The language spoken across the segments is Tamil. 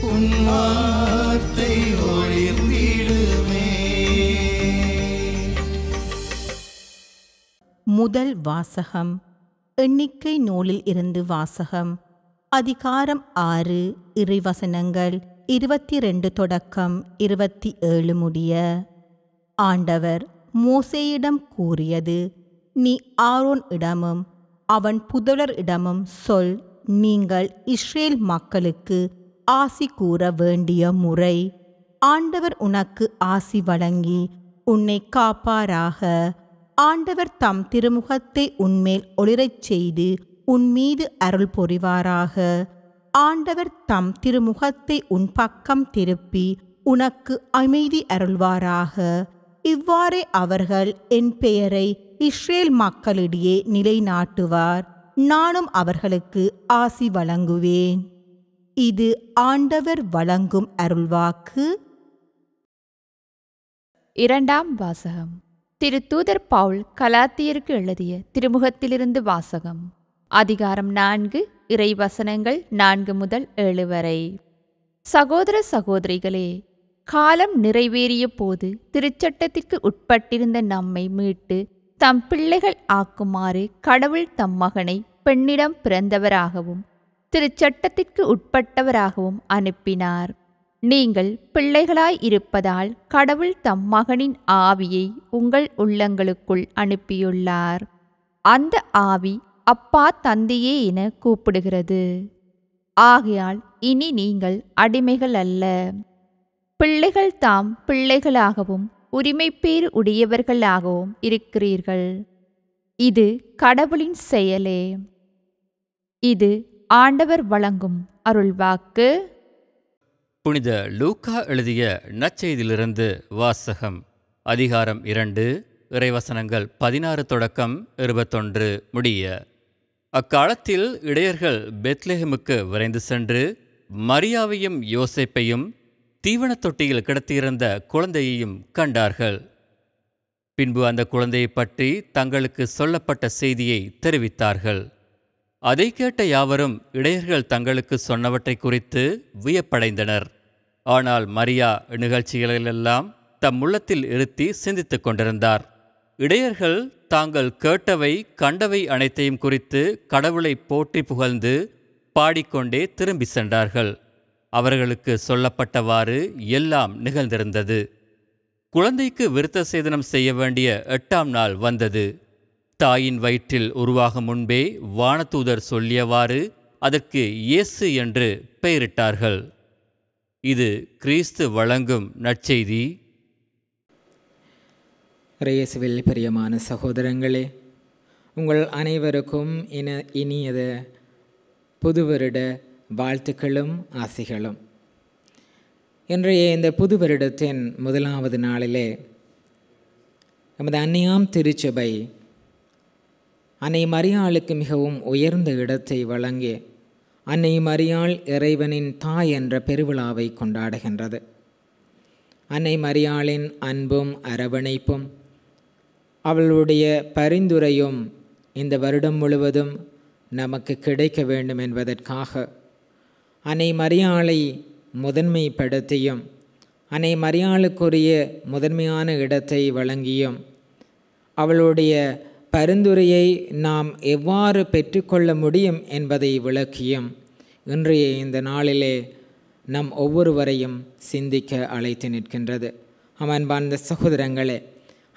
முதல் வாசகம் எண்ணிக்கை நூலில் இருந்து வாசகம் அதிகாரம் ஆறு இறைவசனங்கள் இருபத்தி ரெண்டு தொடக்கம் இருபத்தி ஏழு முடிய ஆண்டவர் மோசேயிடம் கூறியது நீ ஆரோன் இடமும் அவன் புதலர் இடமும் சொல் நீங்கள் இஸ்ரேல் மக்களுக்கு ஆசி கூற வேண்டிய முறை ஆண்டவர் உனக்கு ஆசி வழங்கி உன்னை காப்பாராக ஆண்டவர் தம் திருமுகத்தை உன்மேல் ஒளிரச் செய்து உன்மீது அருள் பொறிவாராக ஆண்டவர் தம் திருமுகத்தை உன் பக்கம் திருப்பி உனக்கு அமைதி அருள்வாராக இவ்வாறே அவர்கள் என் பெயரை இஸ்ரேல் மக்களிடையே நிலைநாட்டுவார் நானும் அவர்களுக்கு ஆசி வழங்குவேன் இது ஆண்டவர் வழங்கும் அருள்வாக்கு இரண்டாம் வாசகம் திரு தூதர் பவுல் கலாத்தியருக்கு எழுதிய திருமுகத்திலிருந்து வாசகம் அதிகாரம் நான்கு இறைவசனங்கள் நான்கு முதல் ஏழு வரை சகோதர சகோதரிகளே காலம் நிறைவேறிய போது திருச்சட்டத்திற்கு உட்பட்டிருந்த நம்மை மீட்டு தம் பிள்ளைகள் ஆக்குமாறு கடவுள் தம் மகனை பெண்ணிடம் பிறந்தவராகவும் திருச்சட்டத்திற்கு உட்பட்டவராகவும் அனுப்பினார் நீங்கள் பிள்ளைகளாய் இருப்பதால் கடவுள் தம் மகனின் ஆவியை உங்கள் உள்ளங்களுக்குள் அனுப்பியுள்ளார் அந்த ஆவி அப்பா தந்தையே என கூப்பிடுகிறது ஆகையால் இனி நீங்கள் அடிமைகள் அல்ல பிள்ளைகள் தாம் பிள்ளைகளாகவும் உரிமைப்பேறு உடையவர்களாகவும் இருக்கிறீர்கள் இது கடவுளின் செயலே இது ஆண்டவர் வழங்கும் அருள் வாக்கு புனித லூக்கா எழுதிய நற்செய்தியிலிருந்து வாசகம் அதிகாரம் இரண்டு இறைவசனங்கள் பதினாறு தொடக்கம் இருபத்தொன்று முடிய அக்காலத்தில் இடையர்கள் பெத்லேஹமுக்கு விரைந்து சென்று மரியாவையும் யோசிப்பையும் தீவனத் தொட்டியில் கிடத்தியிருந்த குழந்தையையும் கண்டார்கள் பின்பு அந்த குழந்தையை பற்றி தங்களுக்கு சொல்லப்பட்ட செய்தியை தெரிவித்தார்கள் அதை கேட்ட யாவரும் இடையர்கள் தங்களுக்கு சொன்னவற்றை குறித்து வியப்படைந்தனர் ஆனால் மரியா நிகழ்ச்சிகளிலெல்லாம் தம் உள்ளத்தில் இருத்தி சிந்தித்துக் கொண்டிருந்தார் இடையர்கள் தாங்கள் கேட்டவை கண்டவை அனைத்தையும் குறித்து கடவுளை போற்றி புகழ்ந்து பாடிக்கொண்டே திரும்பி சென்றார்கள் அவர்களுக்கு சொல்லப்பட்டவாறு எல்லாம் நிகழ்ந்திருந்தது குழந்தைக்கு விருத்த சேதனம் செய்ய வேண்டிய எட்டாம் நாள் வந்தது தாயின் வயிற்றில் உருவாகும் முன்பே வானதூதர் சொல்லியவாறு அதற்கு இயேசு என்று பெயரிட்டார்கள் இது கிறிஸ்து வழங்கும் நற்செய்தி ரேசுவில் பிரியமான சகோதரங்களே உங்கள் அனைவருக்கும் இன இனியத புது வருட வாழ்த்துக்களும் ஆசைகளும் இன்றைய இந்த புது வருடத்தின் முதலாவது நாளிலே நமது அன்னியாம் திருச்சபை அன்னை மரியாளுக்கு மிகவும் உயர்ந்த இடத்தை வழங்கி அன்னை மரியாள் இறைவனின் தாய் என்ற பெருவிழாவை கொண்டாடுகின்றது அன்னை மரியாளின் அன்பும் அரவணைப்பும் அவளுடைய பரிந்துரையும் இந்த வருடம் முழுவதும் நமக்கு கிடைக்க வேண்டும் என்பதற்காக அன்னை மரியாளை முதன்மைப்படுத்தியும் அன்னை மரியாளுக்குரிய முதன்மையான இடத்தை வழங்கியும் அவளுடைய பரிந்துரையை நாம் எவ்வாறு பெற்றுக்கொள்ள முடியும் என்பதை விளக்கியும் இன்றைய இந்த நாளிலே நம் ஒவ்வொருவரையும் சிந்திக்க அழைத்து நிற்கின்றது அமன்பார்ந்த சகோதரங்களே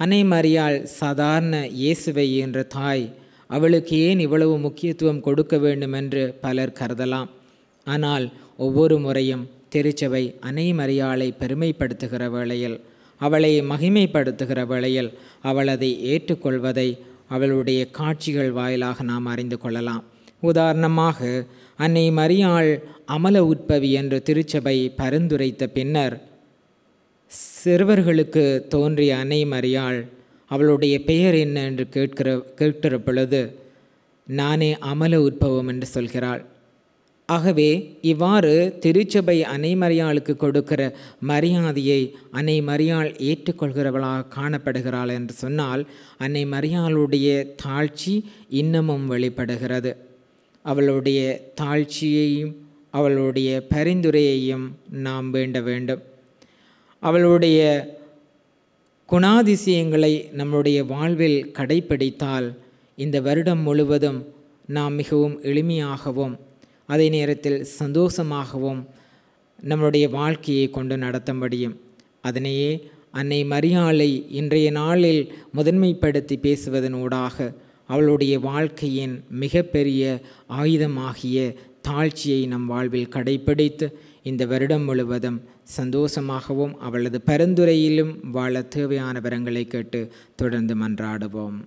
அன்னை மறியால் சாதாரண இயேசுவை என்ற தாய் அவளுக்கு ஏன் இவ்வளவு முக்கியத்துவம் கொடுக்க வேண்டும் என்று பலர் கருதலாம் ஆனால் ஒவ்வொரு முறையும் திருச்சபை அன்னை மறியாளை பெருமைப்படுத்துகிற வேளையில் அவளை மகிமைப்படுத்துகிற வேளையில் அவளதை ஏற்றுக்கொள்வதை அவளுடைய காட்சிகள் வாயிலாக நாம் அறிந்து கொள்ளலாம் உதாரணமாக அன்னை மரியாள் அமல உற்பவி என்று திருச்சபை பரிந்துரைத்த பின்னர் சிறுவர்களுக்கு தோன்றிய அன்னை மரியாள் அவளுடைய பெயர் என்ன என்று கேட்கிற கேட்கிற பொழுது நானே அமல உற்பவம் என்று சொல்கிறாள் ஆகவே இவ்வாறு திருச்சபை அன்னைமரியாளுக்கு கொடுக்கிற மரியாதையை அன்னை மரியாள் ஏற்றுக்கொள்கிறவளாக காணப்படுகிறாள் என்று சொன்னால் அன்னை மரியாளுடைய தாழ்ச்சி இன்னமும் வெளிப்படுகிறது அவளுடைய தாழ்ச்சியையும் அவளுடைய பரிந்துரையையும் நாம் வேண்ட வேண்டும் அவளுடைய குணாதிசயங்களை நம்முடைய வாழ்வில் கடைப்பிடித்தால் இந்த வருடம் முழுவதும் நாம் மிகவும் எளிமையாகவும் அதே நேரத்தில் சந்தோஷமாகவும் நம்முடைய வாழ்க்கையை கொண்டு நடத்த முடியும் அதனையே அன்னை மரியாளை இன்றைய நாளில் முதன்மைப்படுத்தி பேசுவதனூடாக அவளுடைய வாழ்க்கையின் மிகப்பெரிய ஆயுதமாகிய தாழ்ச்சியை நம் வாழ்வில் கடைபிடித்து இந்த வருடம் முழுவதும் சந்தோஷமாகவும் அவளது பரிந்துரையிலும் வாழ தேவையான வரங்களை கேட்டு தொடர்ந்து மன்றாடுவோம்